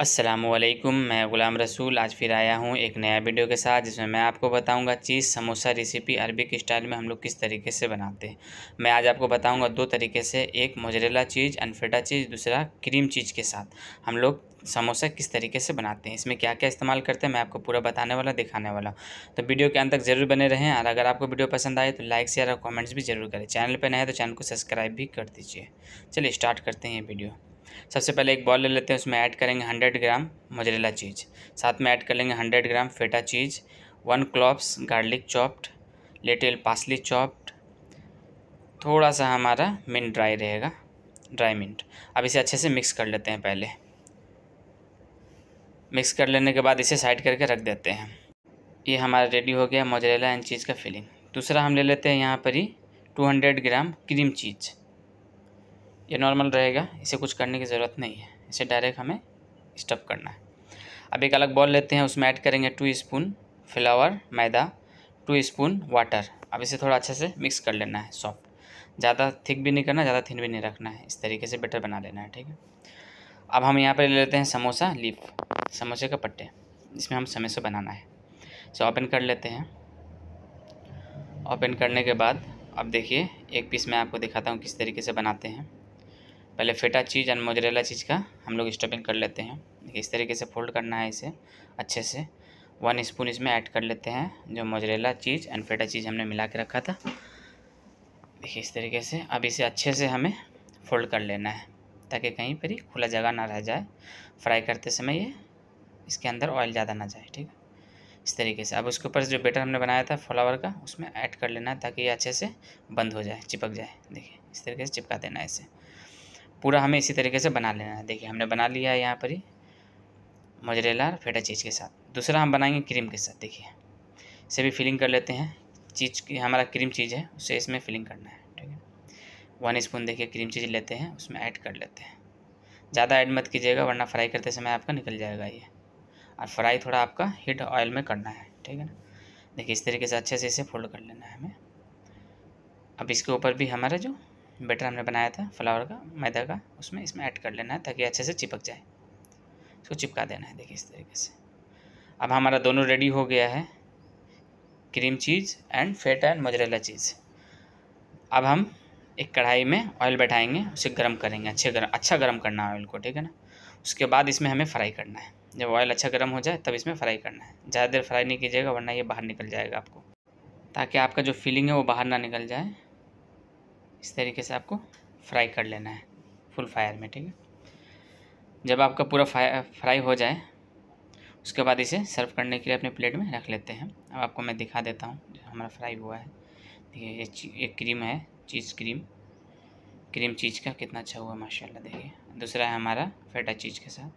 असलम मैं ग़ुलाम रसूल आज फिर आया हूँ एक नया वीडियो के साथ जिसमें मैं आपको बताऊंगा cheese samosa recipe Arabic style में हम लोग किस तरीके से बनाते हैं मैं आज आपको बताऊंगा दो तरीके से एक मोजरेला चीज़ अनफेटा चीज़ दूसरा क्रीम चीज़ के साथ हम लोग समोसा किस तरीके से बनाते हैं इसमें क्या क्या इस्तेमाल करते हैं मैं आपको पूरा बताने वाला दिखाने वाला तो वीडियो के अंत तक ज़रूर बने रहें और अगर आपको वीडियो पसंद आए तो लाइक शेयर और कॉमेंट्स भी ज़रूर करें चैनल पर नए तो चैनल को सब्सक्राइब भी कर दीजिए चलिए स्टार्ट करते हैं ये वीडियो सबसे पहले एक बॉल ले लेते हैं उसमें ऐड करेंगे हंड्रेड ग्राम मोजरेला चीज़ साथ में ऐड कर लेंगे hundred gram feta cheese one cloves garlic chopped little parsley chopped थोड़ा सा हमारा मिंट ड्राई रहेगा ड्राई मिंट अब इसे अच्छे से मिक्स कर लेते हैं पहले मिक्स कर लेने के बाद इसे साइड करके रख देते हैं ये हमारा रेडी हो गया मोजरेला एंड चीज़ का फिलिंग दूसरा हम ले लेते हैं यहाँ पर ही हंड्रेड ग्राम क्रीम चीज़ ये नॉर्मल रहेगा इसे कुछ करने की ज़रूरत नहीं है इसे डायरेक्ट हमें स्टफ करना है अब एक अलग बॉल लेते हैं उसमें ऐड करेंगे two spoon flour maida two spoon water अब इसे थोड़ा अच्छे से मिक्स कर लेना है सॉफ्ट ज़्यादा थिक भी नहीं करना ज़्यादा थिन भी नहीं रखना है इस तरीके से बेटर बना लेना है ठीक है अब हम यहाँ पर ले लेते हैं समोसा लीफ समोसे का पट्टे इसमें हम समोसे बनाना है इसे ओपन कर लेते हैं ओपन करने के बाद अब देखिए एक पीस मैं आपको दिखाता हूँ किस तरीके से बनाते हैं पहले फेटा चीज़ और मोजरेला चीज़ का हम लोग स्टफिंग कर लेते हैं देखिए इस तरीके से फोल्ड करना है इसे अच्छे से वन स्पून इसमें ऐड कर लेते हैं जो मोजरेला चीज़ एंड फेटा चीज़ हमने मिला के रखा था देखिए इस तरीके से अब इसे अच्छे से हमें फोल्ड कर लेना है ताकि कहीं पर ही खुला जगह ना रह जाए फ्राई करते समय ये इसके अंदर ऑयल ज़्यादा ना जाए ठीक है इस तरीके से अब उसके ऊपर जो बेटर हमने बनाया था फ्लावर का उसमें ऐड कर लेना है ताकि ये अच्छे से बंद हो जाए चिपक जाए देखिए इस तरीके से चिपका देना है इसे पूरा हमें इसी तरीके से बना लेना है देखिए हमने बना लिया है यहाँ पर ही मजरेला और फेटा चीज़ के साथ दूसरा हम बनाएंगे क्रीम के साथ देखिए इसे भी फिलिंग कर लेते हैं चीज़ की हमारा क्रीम चीज़ है उसे इसमें फिलिंग करना है ठीक है वन स्पून देखिए क्रीम चीज़ लेते हैं उसमें ऐड कर लेते हैं ज़्यादा ऐड मत कीजिएगा वरना फ्राई करते समय आपका निकल जाएगा ये और फ्राई थोड़ा आपका हीट ऑयल में करना है ठीक है ना देखिए इस तरीके से अच्छे से इसे फोल्ड कर लेना है हमें अब इसके ऊपर भी हमारा जो बेटर हमने बनाया था फ्लावर का मैदा का उसमें इसमें ऐड कर लेना है ताकि अच्छे से चिपक जाए इसको चिपका देना है देखिए इस तरीके से अब हमारा दोनों रेडी हो गया है cream cheese and feta and mozzarella cheese अब हम एक कढ़ाई में ऑयल बैठाएंगे उसे गर्म करेंगे अच्छे गर्म अच्छा गर्म करना है ऑयल को ठीक है ना उसके बाद इसमें हमें फ्राई करना है जब ऑयल अच्छा गर्म हो जाए तब इसमें फ्राई करना है ज़्यादा देर फ्राई नहीं कीजिएगा वरना ये बाहर निकल जाएगा आपको ताकि आपका जो फीलिंग है वो बाहर ना निकल जाए इस तरीके से आपको फ्राई कर लेना है फुल फायर में ठीक है जब आपका पूरा फ्राई हो जाए उसके बाद इसे सर्व करने के लिए अपने प्लेट में रख लेते हैं अब आपको मैं दिखा देता हूँ हमारा फ्राई हुआ है देखिए ये एक क्रीम है चीज़ क्रीम क्रीम चीज़ का कितना अच्छा हुआ माशाल्लाह देखिए दूसरा है हमारा फेटा चीज़ के साथ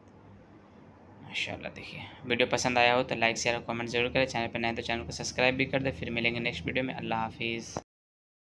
माशाल्लाह देखिए वीडियो पसंद आया हो तो लाइक शेयर और कमेंट जरूर करें चैनल पर नए तो चैनल को सब्सक्राइब भी कर दें फिर मिलेंगे नेक्स्ट वीडियो में अल्लाह हाफिज़